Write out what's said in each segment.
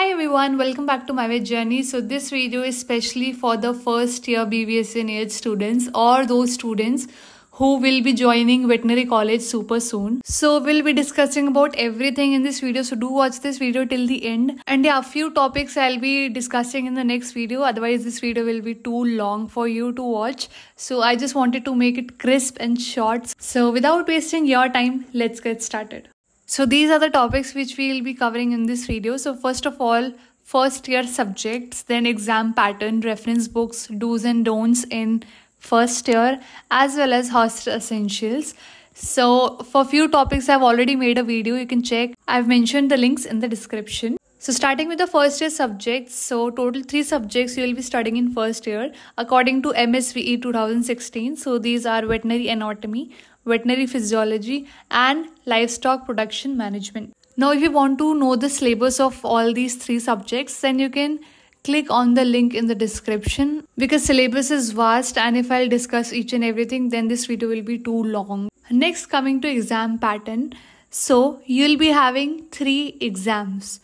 Hi everyone, welcome back to My Way Journey. So this video is specially for the first year age students or those students who will be joining veterinary college super soon. So we'll be discussing about everything in this video. So do watch this video till the end. And yeah, a few topics I'll be discussing in the next video. Otherwise, this video will be too long for you to watch. So I just wanted to make it crisp and short. So without wasting your time, let's get started. So these are the topics which we will be covering in this video. So first of all, first year subjects, then exam pattern, reference books, do's and don'ts in first year, as well as hostel essentials. So for few topics, I've already made a video. You can check. I've mentioned the links in the description. So starting with the first year subjects, so total three subjects you will be studying in first year according to MSVE 2016. So these are veterinary anatomy, veterinary physiology, and livestock production management. Now, if you want to know the syllabus of all these three subjects, then you can click on the link in the description because syllabus is vast and if I'll discuss each and everything then this video will be too long. Next coming to exam pattern. So you'll be having three exams.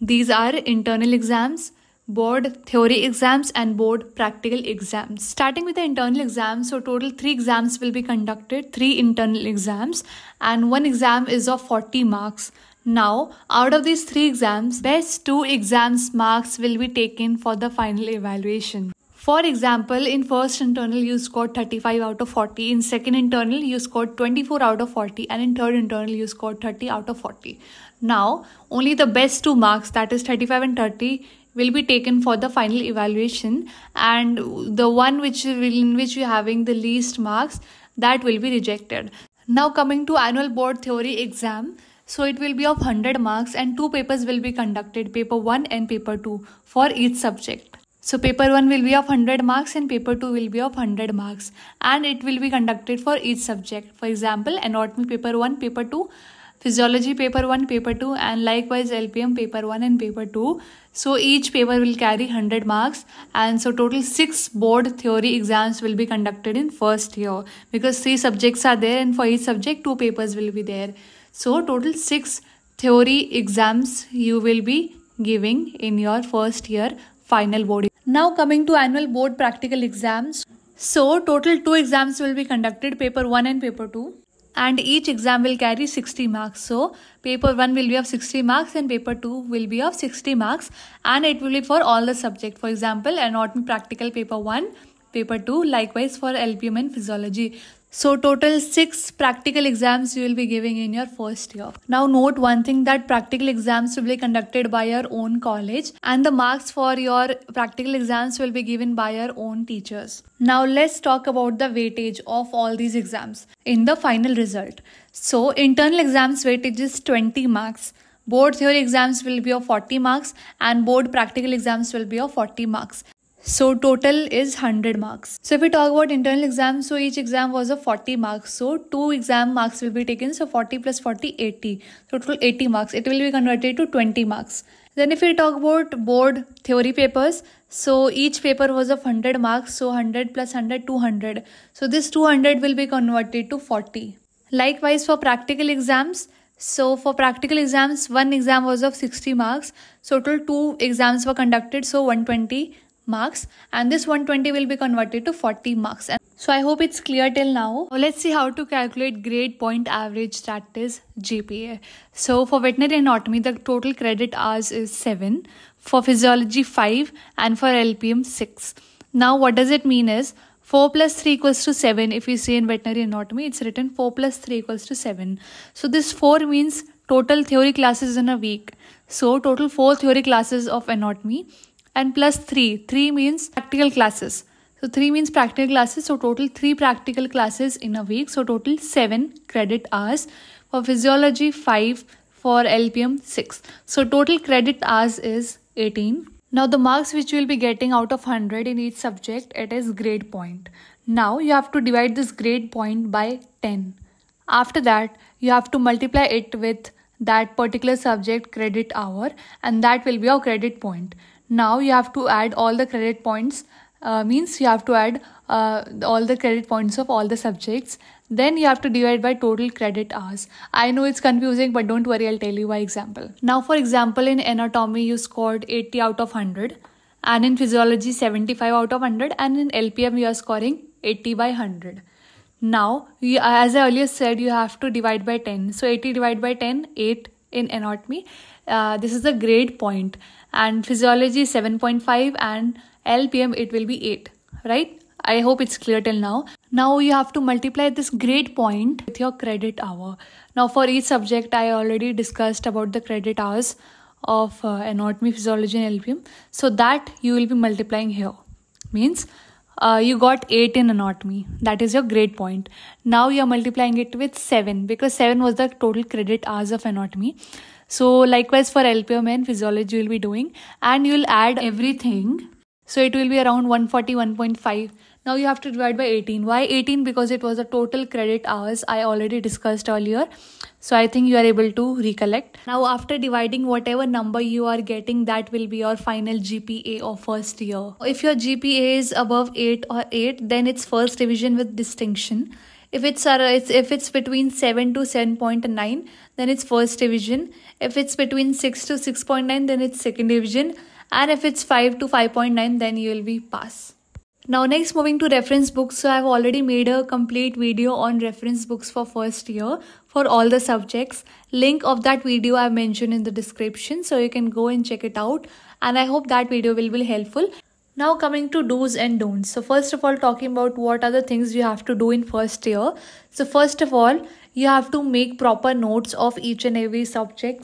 These are internal exams, board theory exams and board practical exams. Starting with the internal exams, so total three exams will be conducted, three internal exams and one exam is of 40 marks. Now, out of these three exams, best two exams marks will be taken for the final evaluation. For example, in first internal you scored 35 out of 40, in second internal you scored 24 out of 40 and in third internal you scored 30 out of 40. Now, only the best two marks that is 35 and 30 will be taken for the final evaluation and the one which will in which you're having the least marks that will be rejected now coming to annual board theory exam so it will be of 100 marks and two papers will be conducted paper 1 and paper 2 for each subject so paper 1 will be of 100 marks and paper 2 will be of 100 marks and it will be conducted for each subject for example anatomy paper 1 paper 2 physiology paper 1 paper 2 and likewise lpm paper 1 and paper 2 so each paper will carry 100 marks and so total 6 board theory exams will be conducted in first year because 3 subjects are there and for each subject 2 papers will be there so total 6 theory exams you will be giving in your first year final board now coming to annual board practical exams so total two exams will be conducted paper 1 and paper 2 and each exam will carry 60 marks. So paper 1 will be of 60 marks and paper 2 will be of 60 marks and it will be for all the subject. For example, anatomy practical paper 1, paper 2, likewise for LPM and physiology. So total 6 practical exams you will be giving in your first year. Now note one thing that practical exams will be conducted by your own college and the marks for your practical exams will be given by your own teachers. Now let's talk about the weightage of all these exams in the final result. So internal exams weightage is 20 marks. Board theory exams will be of 40 marks and board practical exams will be of 40 marks. So total is 100 marks. So if we talk about internal exams, so each exam was a 40 marks. So two exam marks will be taken. So 40 plus 40, 80. So total 80 marks. It will be converted to 20 marks. Then if we talk about board theory papers, so each paper was of 100 marks. So 100 plus 100, 200. So this 200 will be converted to 40. Likewise for practical exams, so for practical exams, one exam was of 60 marks. So total two exams were conducted. So 120 marks and this 120 will be converted to 40 marks. So I hope it's clear till now. Let's see how to calculate grade point average that is GPA. So for veterinary anatomy the total credit hours is 7, for physiology 5 and for LPM 6. Now what does it mean is 4 plus 3 equals to 7 if we see in veterinary anatomy it's written 4 plus 3 equals to 7. So this 4 means total theory classes in a week. So total 4 theory classes of anatomy and plus 3. 3 means practical classes. So 3 means practical classes. So total 3 practical classes in a week. So total 7 credit hours. For physiology 5. For LPM 6. So total credit hours is 18. Now the marks which you will be getting out of 100 in each subject it is grade point. Now you have to divide this grade point by 10. After that you have to multiply it with that particular subject credit hour and that will be your credit point now you have to add all the credit points uh, means you have to add uh, all the credit points of all the subjects then you have to divide by total credit hours i know it's confusing but don't worry i'll tell you by example now for example in anatomy you scored 80 out of 100 and in physiology 75 out of 100 and in lpm you are scoring 80 by 100 now you, as i earlier said you have to divide by 10 so 80 divided by 10 8 in anatomy. Uh, this is the grade point and physiology 7.5 and LPM it will be 8, right? I hope it's clear till now. Now you have to multiply this grade point with your credit hour. Now for each subject I already discussed about the credit hours of uh, anatomy, physiology and LPM. So that you will be multiplying here. Means uh, you got 8 in anatomy. That is your grade point. Now you are multiplying it with 7 because 7 was the total credit hours of anatomy. So likewise for LPM and physiology you will be doing and you will add everything. So it will be around 141.5. Now you have to divide by 18. Why 18? Because it was the total credit hours I already discussed earlier. So I think you are able to recollect. Now after dividing whatever number you are getting that will be your final GPA of first year. If your GPA is above 8 or 8 then it's first division with distinction. If it's, uh, if it's between 7 to 7.9 then it's first division. If it's between 6 to 6.9 then it's second division and if it's 5 to 5.9 then you will be pass. Now next moving to reference books. So I've already made a complete video on reference books for first year for all the subjects. Link of that video I've mentioned in the description so you can go and check it out. And I hope that video will be helpful. Now coming to do's and don'ts. So first of all talking about what are the things you have to do in first year. So first of all you have to make proper notes of each and every subject.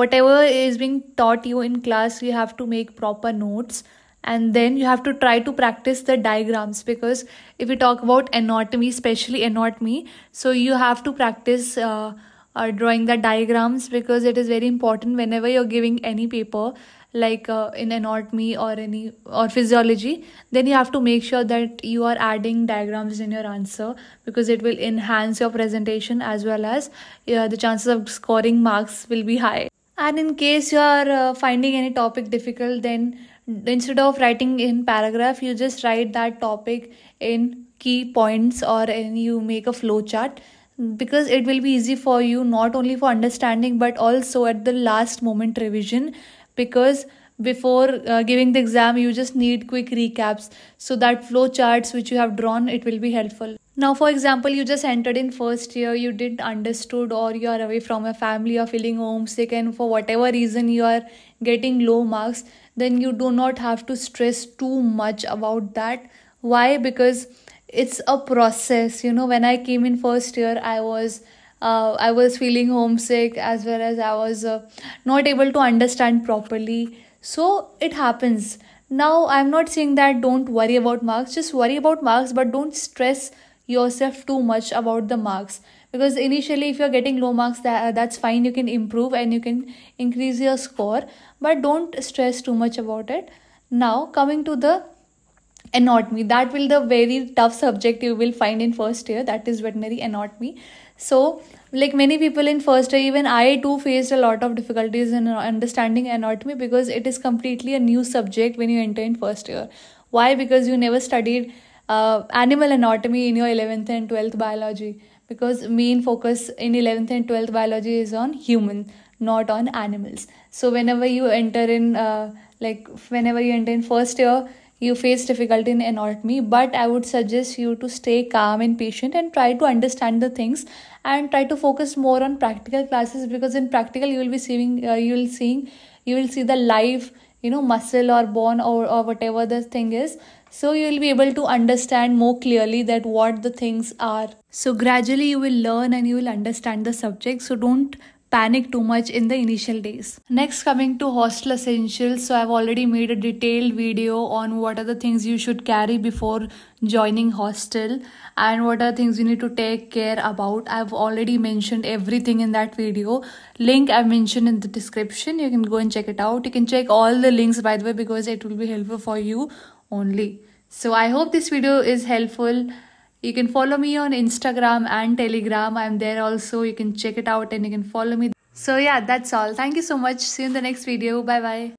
Whatever is being taught you in class you have to make proper notes and then you have to try to practice the diagrams because if we talk about anatomy especially anatomy so you have to practice uh, uh, drawing the diagrams because it is very important whenever you're giving any paper like uh, in anatomy or any or physiology then you have to make sure that you are adding diagrams in your answer because it will enhance your presentation as well as uh, the chances of scoring marks will be high and in case you are uh, finding any topic difficult then instead of writing in paragraph you just write that topic in key points or in you make a flow chart because it will be easy for you not only for understanding but also at the last moment revision because before uh, giving the exam you just need quick recaps so that flow charts which you have drawn it will be helpful now for example you just entered in first year you didn't understood or you are away from your family or feeling homesick and for whatever reason you are getting low marks then you do not have to stress too much about that why because it's a process you know when i came in first year i was uh, i was feeling homesick as well as i was uh, not able to understand properly so it happens now i'm not saying that don't worry about marks just worry about marks but don't stress yourself too much about the marks because initially if you're getting low marks that, that's fine you can improve and you can increase your score but don't stress too much about it now coming to the anatomy that will the very tough subject you will find in first year that is veterinary anatomy so like many people in first year even i too faced a lot of difficulties in understanding anatomy because it is completely a new subject when you enter in first year why because you never studied uh, animal anatomy in your 11th and 12th biology because main focus in 11th and 12th biology is on human not on animals so whenever you enter in uh, like whenever you enter in first year you face difficulty in anatomy but i would suggest you to stay calm and patient and try to understand the things and try to focus more on practical classes because in practical you will be seeing uh, you will seeing you will see the live you know muscle or bone or, or whatever the thing is so you will be able to understand more clearly that what the things are so gradually you will learn and you will understand the subject so don't panic too much in the initial days. Next, coming to hostel essentials. So, I've already made a detailed video on what are the things you should carry before joining hostel and what are things you need to take care about. I've already mentioned everything in that video. Link I mentioned in the description. You can go and check it out. You can check all the links by the way because it will be helpful for you only. So I hope this video is helpful. You can follow me on Instagram and Telegram. I'm there also. You can check it out and you can follow me. So yeah, that's all. Thank you so much. See you in the next video. Bye bye.